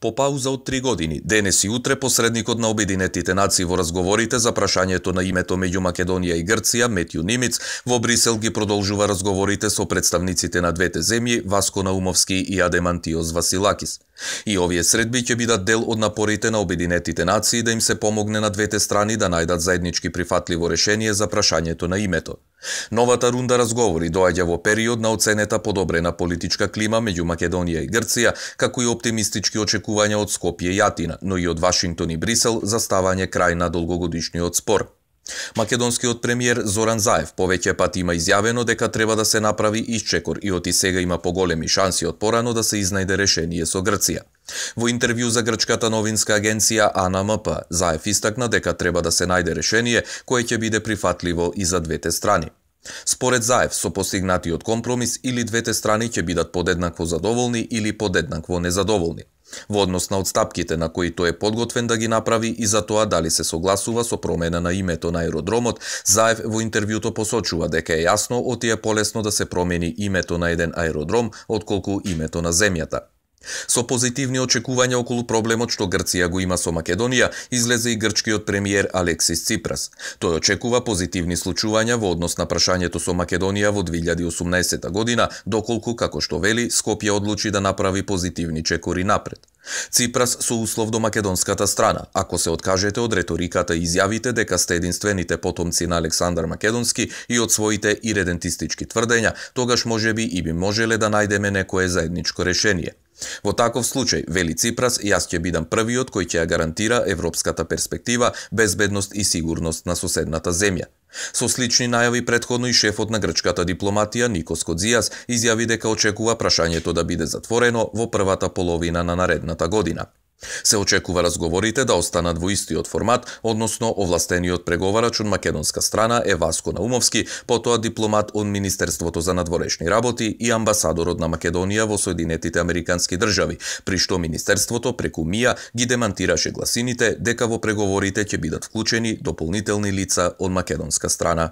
По пауза од три години, денес и утре посредникот на Обединетите нации во разговорите за прашањето на името меѓу Македонија и Грција, Метју Нимиц, во Брисел ги продолжува разговорите со представниците на двете земји Васко Наумовски и Адемантиос Василакис. И овие средби ќе бидат дел од напорите на Обединетите нации да им се помогне на двете страни да најдат заеднички прифатливо решение за прашањето на името. Новата рунда разговори доаѓа во период на оценета подобрена политичка клима меѓу Македонија и Грција, како и оптимистички очекувања од Скопје и Атина, но и од Вашингтон и Брисел за ставање крај на долгогодишниот спор. Македонскиот премиер Зоран Заев повеќе пати има изјавено дека треба да се направи исчекор и оти сега има поголеми шанси од порано да се изнајде решение со Грција. Во интервју за грчката новинска агенција АНМП, Заев истакна дека треба да се најде решение кое ќе биде прифатливо и за двете страни. Според Заев, со постигнатиот компромис или двете страни ќе бидат подеднакво задоволни или подеднакво незадоволни. Во однос на одстапките на кои тој е подготвен да ги направи и за тоа дали се согласува со промена на името на аеродромот, Заев во интервјуто посочува дека е јасно оти е полесно да се промени името на еден аеродром отколку името на земјата. Со позитивни очекувања околу проблемот што Грција го има со Македонија, излезе и грчкиот премиер Алексис Ципрас. Тој очекува позитивни случувања во однос на прашањето со Македонија во 2018 година, доколку, како што вели, Скопје одлучи да направи позитивни чекори напред. Ципрас со услов до македонската страна, ако се откажете од реториката и изјавите дека сте единствените потомци на Александар Македонски и од своите иредентистички тврдења, тогаш може би и би можеле да најдеме некое заедничко решение. Во таков случај, вели Ципрас, јас ќе бидам првиот кој ќе ја гарантира европската перспектива, безбедност и сигурност на соседната земја. Со слични најави предходно и шефот на грчката дипломатија Никос Кодзијас изјави дека очекува прашањето да биде затворено во првата половина на наредната година. Се очекува разговорите да останат во истиот формат, односно овластениот преговарач од македонска страна е Васко Наумовски, потоа дипломат од Министерството за надворешни работи и амбасадорот на Македонија во Соединетите Американски држави, при што Министерството преку МИА ги демантираше гласините дека во преговорите ќе бидат вклучени дополнителни лица од македонска страна.